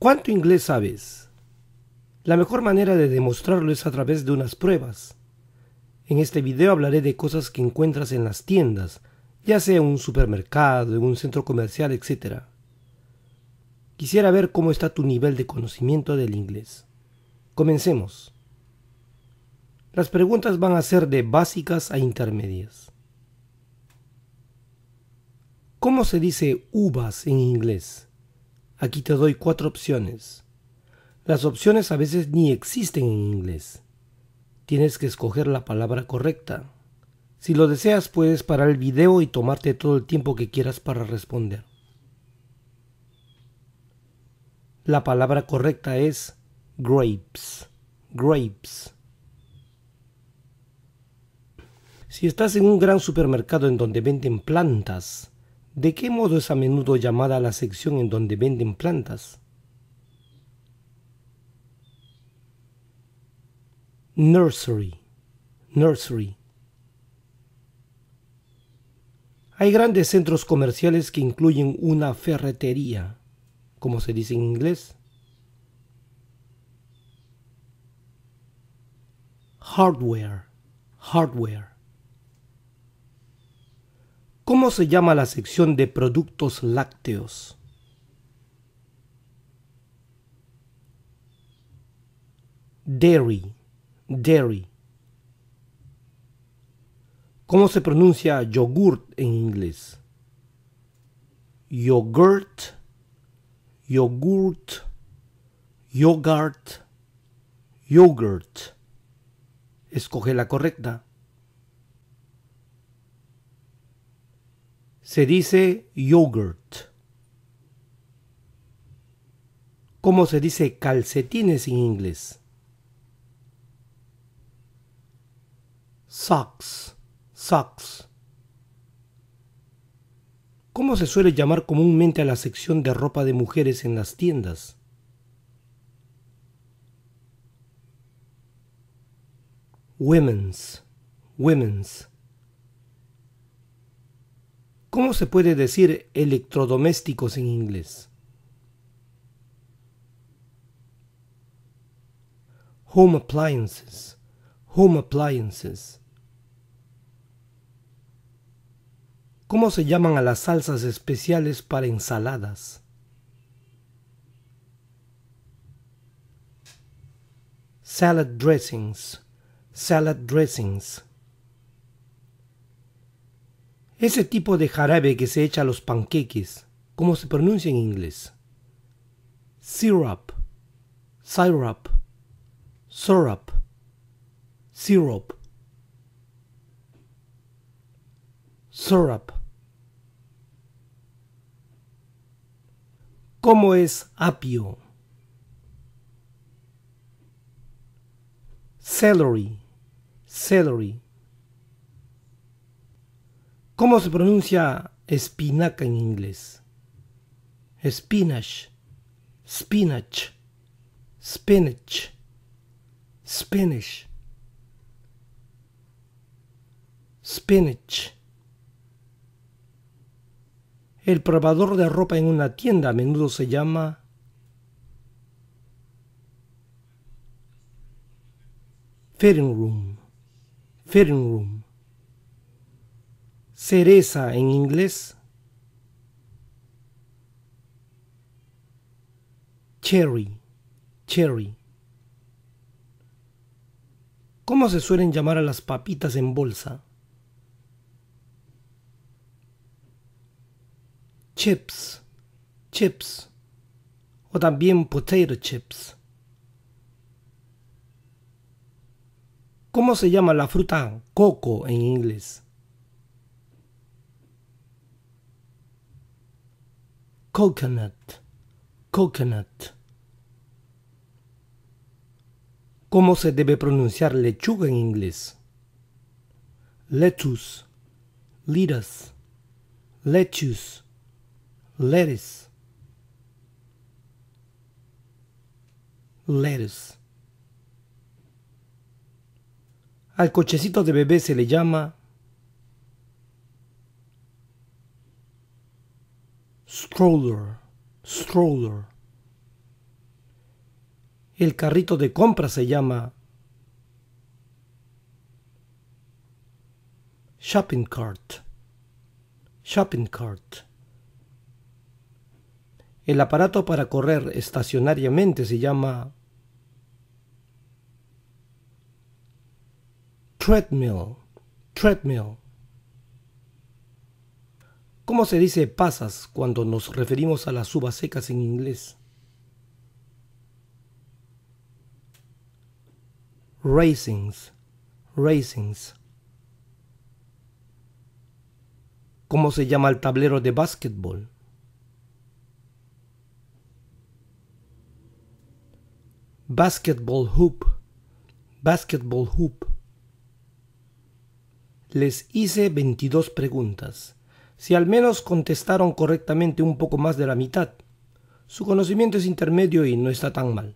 ¿Cuánto inglés sabes? La mejor manera de demostrarlo es a través de unas pruebas. En este video hablaré de cosas que encuentras en las tiendas, ya sea en un supermercado, en un centro comercial, etc. Quisiera ver cómo está tu nivel de conocimiento del inglés. Comencemos. Las preguntas van a ser de básicas a intermedias. ¿Cómo se dice uvas en inglés? Aquí te doy cuatro opciones. Las opciones a veces ni existen en inglés. Tienes que escoger la palabra correcta. Si lo deseas puedes parar el video y tomarte todo el tiempo que quieras para responder. La palabra correcta es grapes. Grapes. Si estás en un gran supermercado en donde venden plantas, ¿De qué modo es a menudo llamada la sección en donde venden plantas? Nursery. Nursery. Hay grandes centros comerciales que incluyen una ferretería, como se dice en inglés. Hardware. Hardware. ¿Cómo se llama la sección de productos lácteos? Dairy, dairy. ¿Cómo se pronuncia yogurt en inglés? Yogurt, yogurt, yogurt, yogurt. Escoge la correcta. se dice yogurt. ¿Cómo se dice calcetines en inglés? Socks, socks. ¿Cómo se suele llamar comúnmente a la sección de ropa de mujeres en las tiendas? Women's, women's. ¿Cómo se puede decir electrodomésticos en inglés? Home appliances. Home appliances. ¿Cómo se llaman a las salsas especiales para ensaladas? Salad dressings. Salad dressings. Ese tipo de jarabe que se echa a los panqueques, ¿cómo se pronuncia en inglés? Syrup, syrup, syrup, syrup, syrup. ¿Cómo es apio? Celery, celery. ¿Cómo se pronuncia espinaca en inglés? Spinach, spinach, spinach, spinach, spinach. El probador de ropa en una tienda a menudo se llama fitting room, fitting room cereza en inglés, cherry, cherry. ¿Cómo se suelen llamar a las papitas en bolsa? Chips, chips, o también potato chips. ¿Cómo se llama la fruta coco en inglés? coconut, coconut. ¿Cómo se debe pronunciar lechuga en inglés? Lettuce, lettuce, lettuce, lettuce, lettuce. Al cochecito de bebé se le llama stroller, stroller. El carrito de compra se llama shopping cart, shopping cart. El aparato para correr estacionariamente se llama treadmill, treadmill. ¿Cómo se dice pasas cuando nos referimos a las uvas secas en inglés? Raisins, raisins. ¿Cómo se llama el tablero de basketball? Basketball hoop, basketball hoop. Les hice 22 preguntas si al menos contestaron correctamente un poco más de la mitad. Su conocimiento es intermedio y no está tan mal.